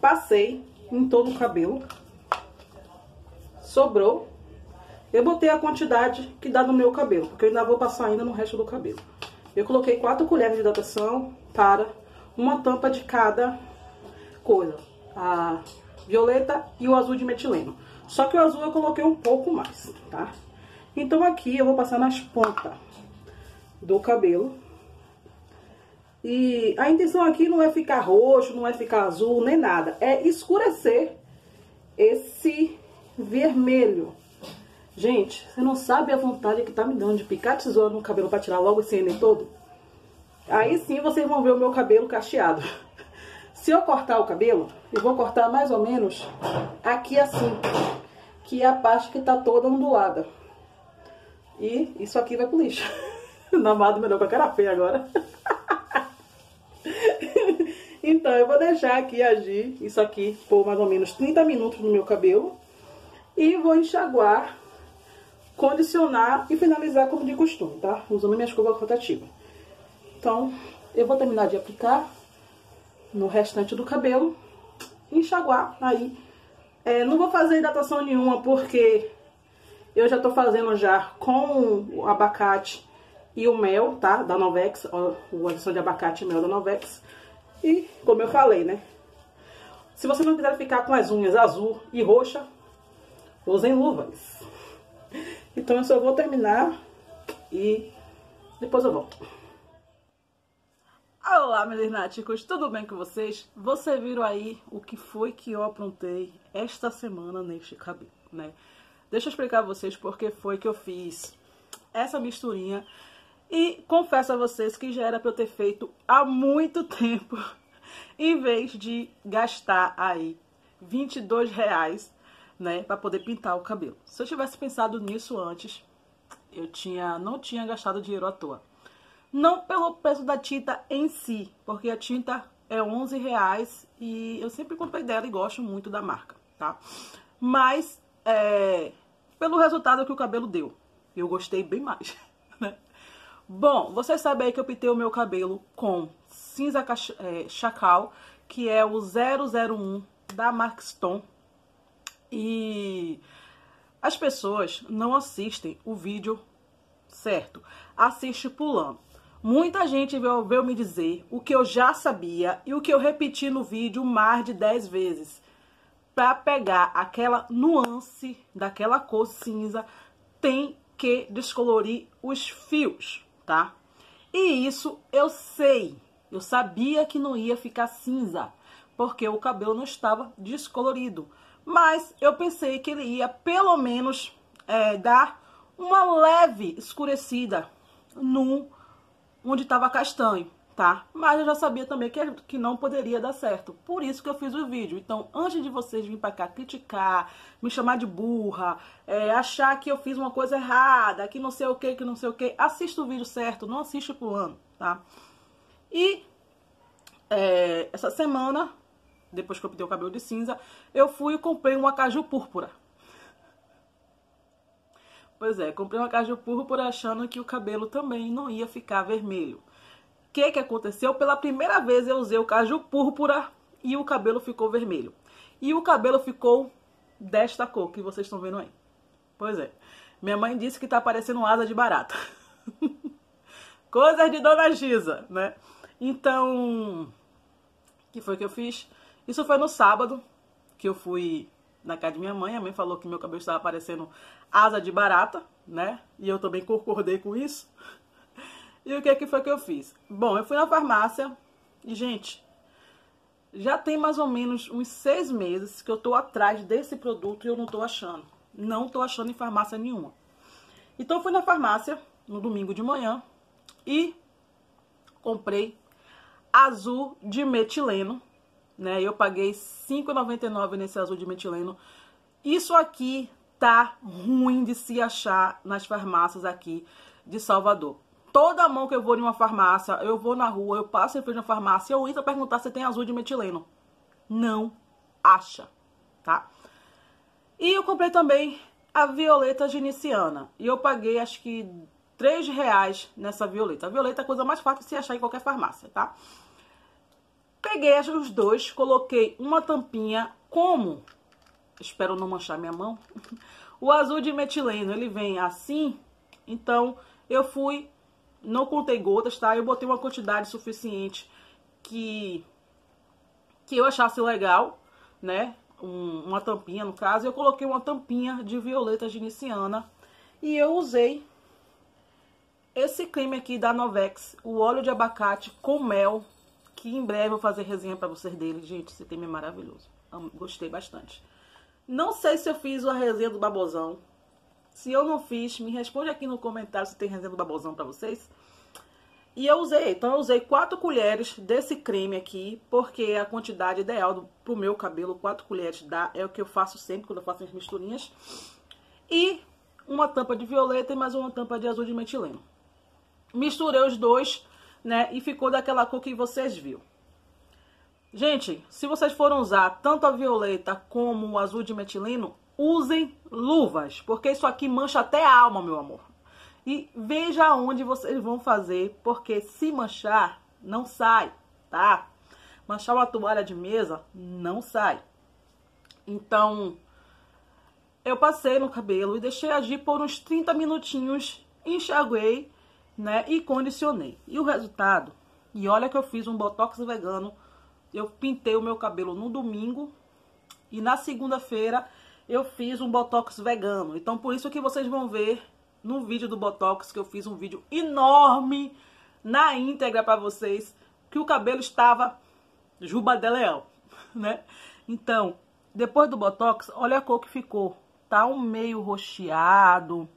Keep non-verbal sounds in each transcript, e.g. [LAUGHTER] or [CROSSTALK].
Passei em todo o cabelo. Sobrou. Eu botei a quantidade que dá no meu cabelo, porque eu ainda vou passar ainda no resto do cabelo. Eu coloquei quatro colheres de hidratação para uma tampa de cada coisa. A violeta e o azul de metileno. Só que o azul eu coloquei um pouco mais, tá? Então aqui eu vou passar nas pontas do cabelo. E a intenção aqui não é ficar roxo, não é ficar azul, nem nada. É escurecer esse vermelho. Gente, você não sabe a vontade que tá me dando de picar tesoura no cabelo pra tirar logo esse ene todo? Aí sim vocês vão ver o meu cabelo cacheado. [LAUGHS] Se eu cortar o cabelo, eu vou cortar mais ou menos aqui assim. Que é a parte que tá toda ondulada. E isso aqui vai pro lixo. [LAUGHS] Namado melhor com a cara feia agora. [LAUGHS] Então eu vou deixar aqui agir isso aqui por mais ou menos 30 minutos no meu cabelo. E vou enxaguar, condicionar e finalizar como de costume, tá? Usando minha escova rotativa. Então, eu vou terminar de aplicar no restante do cabelo. Enxaguar aí. É, não vou fazer hidratação nenhuma porque eu já tô fazendo já com o abacate e o mel, tá? Da Novex, ó, a adição de abacate e mel da Novex. E, como eu falei, né? Se você não quiser ficar com as unhas azul e roxa, usem luvas. Então eu só vou terminar e depois eu volto. Olá, meus lunáticos, tudo bem com vocês? vocês viram aí o que foi que eu aprontei esta semana neste cabelo, né? Deixa eu explicar a vocês porque foi que eu fiz essa misturinha. E confesso a vocês que já era para eu ter feito há muito [LAUGHS] tempo em vez de gastar aí 22 reais, né, para poder pintar o cabelo. Se eu tivesse pensado nisso antes, eu tinha não tinha gastado dinheiro à toa. Não pelo preço da tinta em si, porque a tinta é 11 reais e eu sempre comprei dela e gosto muito da marca, tá? Mas é, pelo resultado que o cabelo deu, eu gostei bem mais. [LAUGHS] Bom, você sabe aí que eu pintei o meu cabelo com cinza é, chacal, que é o 001 da Markston. E as pessoas não assistem o vídeo certo, assiste pulando. Muita gente veio me dizer o que eu já sabia e o que eu repeti no vídeo mais de 10 vezes para pegar aquela nuance daquela cor cinza, tem que descolorir os fios tá? E isso eu sei, eu sabia que não ia ficar cinza, porque o cabelo não estava descolorido. Mas eu pensei que ele ia pelo menos é, dar uma leve escurecida no onde estava castanho tentar, mas eu já sabia também que, que não poderia dar certo. Por isso que eu fiz o vídeo. Então, antes de vocês virem pra cá criticar, me chamar de burra, é, achar que eu fiz uma coisa errada, que não sei o que, que não sei o que, assista o vídeo certo, não assiste pulando, tá? E é, essa semana, depois que eu pedi o cabelo de cinza, eu fui e comprei uma caju púrpura. Pois é, comprei uma caju púrpura achando que o cabelo também não ia ficar vermelho que que aconteceu? Pela primeira vez eu usei o caju púrpura e o cabelo ficou vermelho. E o cabelo ficou desta cor que vocês estão vendo aí. Pois é. Minha mãe disse que tá parecendo asa de barata. [LAUGHS] Coisas de Dona Giza, né? Então, que foi que eu fiz? Isso foi no sábado que eu fui na casa de minha mãe. A mãe falou que meu cabelo estava parecendo asa de barata, né? E eu também concordei com isso. E o que, é que foi que eu fiz? Bom, eu fui na farmácia e, gente, já tem mais ou menos uns seis meses que eu tô atrás desse produto e eu não tô achando. Não tô achando em farmácia nenhuma. Então eu fui na farmácia no domingo de manhã e comprei azul de metileno, né? Eu paguei 5,99 nesse azul de metileno. Isso aqui tá ruim de se achar nas farmácias aqui de Salvador. Toda mão que eu vou em uma farmácia, eu vou na rua, eu passo em frente a uma farmácia, eu entro perguntar se tem azul de metileno. Não acha, tá? E eu comprei também a violeta geniciana. E eu paguei acho que 3 reais nessa violeta. A violeta é a coisa mais fácil de se achar em qualquer farmácia, tá? Peguei os dois, coloquei uma tampinha como, espero não manchar minha mão, [LAUGHS] o azul de metileno, ele vem assim, então eu fui não contei gotas, tá? Eu botei uma quantidade suficiente que, que eu achasse legal, né? Um, uma tampinha, no caso. Eu coloquei uma tampinha de violeta giniciana. E eu usei esse creme aqui da Novex, o óleo de abacate com mel, que em breve eu vou fazer resenha pra vocês dele. Gente, esse creme é maravilhoso. Gostei bastante. Não sei se eu fiz a resenha do babozão, se eu não fiz, me responde aqui no comentário se tem reserva do babozão para vocês. E eu usei, então eu usei 4 colheres desse creme aqui, porque a quantidade ideal do, pro meu cabelo, 4 colheres dá, é o que eu faço sempre quando eu faço as misturinhas. E uma tampa de violeta e mais uma tampa de azul de metileno. Misturei os dois, né, e ficou daquela cor que vocês viram. Gente, se vocês forem usar tanto a violeta como o azul de metileno, usem luvas, porque isso aqui mancha até a alma, meu amor. E veja onde vocês vão fazer, porque se manchar, não sai, tá? Manchar uma toalha de mesa, não sai. Então, eu passei no cabelo e deixei agir por uns 30 minutinhos, enxaguei, né, e condicionei. E o resultado, e olha que eu fiz um botox vegano, eu pintei o meu cabelo no domingo e na segunda-feira eu fiz um botox vegano. Então por isso que vocês vão ver no vídeo do botox que eu fiz um vídeo enorme na íntegra para vocês que o cabelo estava juba de leão, [LAUGHS] né? Então, depois do botox, olha a cor que ficou. Tá um meio roxeado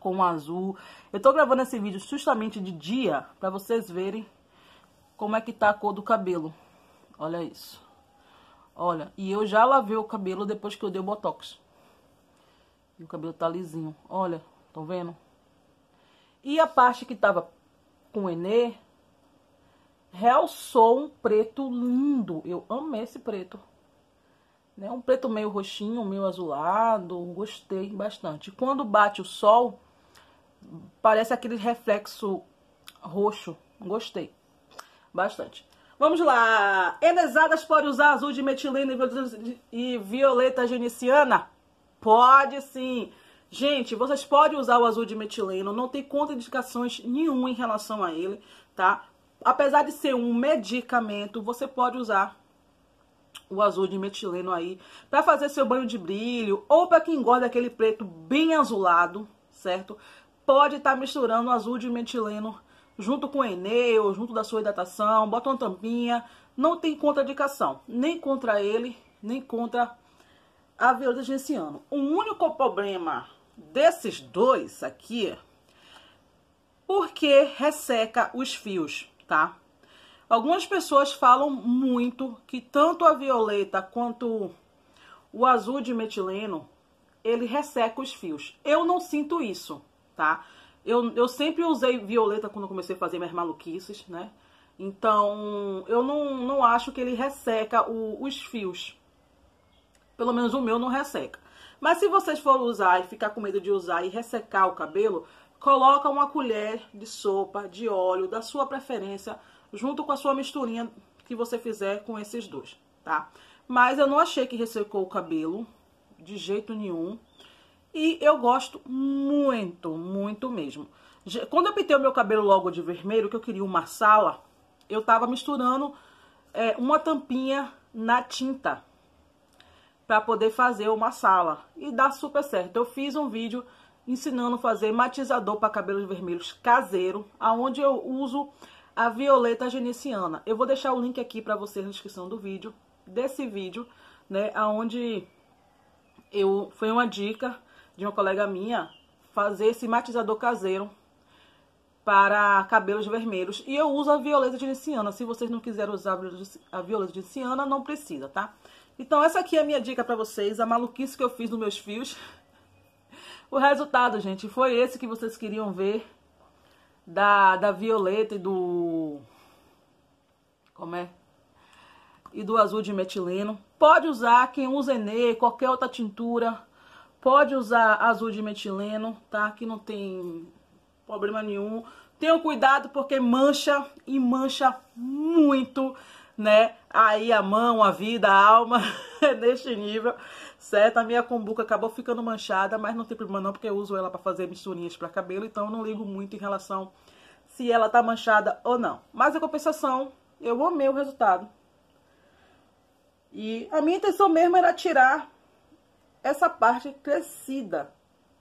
com azul. Eu tô gravando esse vídeo justamente de dia para vocês verem como é que tá a cor do cabelo. Olha isso. Olha, e eu já lavei o cabelo depois que eu dei o Botox. E o cabelo tá lisinho. Olha, estão vendo? E a parte que tava com Enê, realçou um preto lindo. Eu amei esse preto. Né? Um preto meio roxinho, meio azulado. Gostei bastante. Quando bate o sol, parece aquele reflexo roxo. Gostei bastante. Vamos lá. Enesadas pode usar azul de metileno e violeta geniciana? Pode sim. Gente, vocês podem usar o azul de metileno, não tem contraindicações nenhuma em relação a ele, tá? Apesar de ser um medicamento, você pode usar o azul de metileno aí para fazer seu banho de brilho ou para quem gosta daquele preto bem azulado, certo? Pode estar tá misturando azul de metileno junto com o Enei ou junto da sua hidratação, bota uma tampinha. Não tem contraindicação, nem contra ele, nem contra a violeta genciano. O único problema desses dois aqui, é porque resseca os fios, tá? Algumas pessoas falam muito que tanto a violeta quanto o azul de metileno, ele resseca os fios. Eu não sinto isso, tá? Eu, eu sempre usei violeta quando comecei a fazer minhas maluquices, né? Então, eu não, não acho que ele resseca o, os fios. Pelo menos o meu não resseca. Mas se vocês forem usar e ficar com medo de usar e ressecar o cabelo, coloca uma colher de sopa de óleo da sua preferência junto com a sua misturinha que você fizer com esses dois, tá? Mas eu não achei que ressecou o cabelo de jeito nenhum. E eu gosto muito, muito mesmo. Quando eu pintei o meu cabelo logo de vermelho, que eu queria uma sala, eu tava misturando é, uma tampinha na tinta para poder fazer uma sala. E dá super certo. Eu fiz um vídeo ensinando a fazer matizador para cabelos vermelhos caseiro, aonde eu uso a violeta genesiana. Eu vou deixar o link aqui para vocês na descrição do vídeo, desse vídeo, né, aonde eu foi uma dica de uma colega minha fazer esse matizador caseiro para cabelos vermelhos. E eu uso a violeta de Inciana. Se vocês não quiserem usar a violeta de Inciana, não precisa, tá? Então essa aqui é a minha dica para vocês, a maluquice que eu fiz nos meus fios. O resultado, gente, foi esse que vocês queriam ver da, da violeta e do... Como é? E do azul de metileno. Pode usar quem usa é Enê, qualquer outra tintura, Pode usar azul de metileno, tá? Que não tem problema nenhum. Tenha cuidado porque mancha e mancha muito, né? Aí a mão, a vida, a alma, [LAUGHS] é neste nível, certo? A minha kombuka acabou ficando manchada, mas não tem problema não, porque eu uso ela para fazer misturinhas para cabelo, então não ligo muito em relação se ela tá manchada ou não. Mas a compensação, eu amei o resultado. E a minha intenção mesmo era tirar essa parte crescida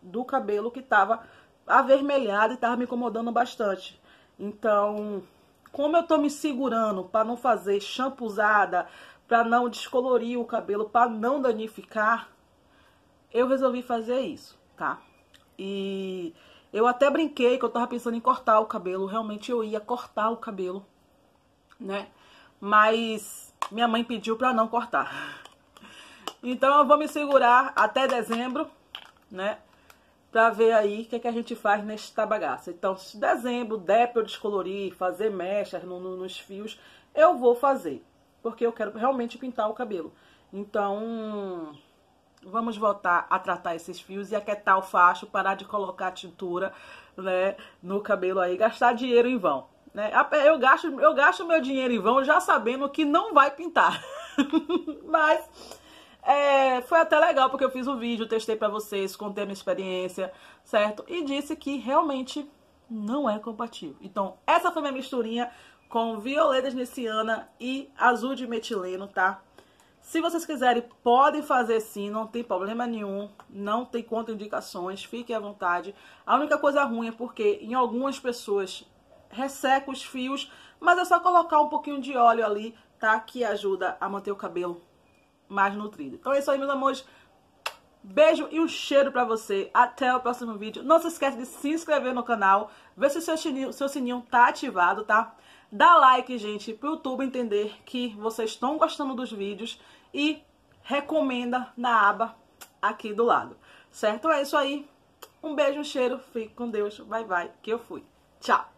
do cabelo que estava avermelhada e estava me incomodando bastante. Então, como eu estou me segurando para não fazer shampoozada, para não descolorir o cabelo, para não danificar, eu resolvi fazer isso, tá? E eu até brinquei que eu estava pensando em cortar o cabelo, realmente eu ia cortar o cabelo, né? Mas minha mãe pediu para não cortar. Então eu vou me segurar até dezembro, né? Pra ver aí o que, é que a gente faz nesta bagaça. Então, se dezembro der pra eu descolorir, fazer mechas no, no, nos fios, eu vou fazer. Porque eu quero realmente pintar o cabelo. Então, vamos voltar a tratar esses fios e aquietar o facho, parar de colocar tintura, né, no cabelo aí, gastar dinheiro em vão. Né? Eu gasto, eu gasto meu dinheiro em vão já sabendo que não vai pintar. [LAUGHS] Mas é, foi até legal porque eu fiz um vídeo, testei para vocês, contei a minha experiência, certo? E disse que realmente não é compatível. Então, essa foi minha misturinha com violeta niciana e azul de metileno, tá? Se vocês quiserem, podem fazer sim, não tem problema nenhum, não tem contraindicações, fiquem à vontade. A única coisa ruim é porque em algumas pessoas resseca os fios, mas é só colocar um pouquinho de óleo ali, tá? Que ajuda a manter o cabelo mais nutrido. Então é isso aí, meus amores. Beijo e um cheiro pra você. Até o próximo vídeo. Não se esquece de se inscrever no canal. Ver se o seu sininho, seu sininho tá ativado, tá? Dá like, gente, pro YouTube entender que vocês estão gostando dos vídeos. E recomenda na aba aqui do lado. Certo? É isso aí. Um beijo, um cheiro. Fique com Deus. Bye, bye. Que eu fui. Tchau.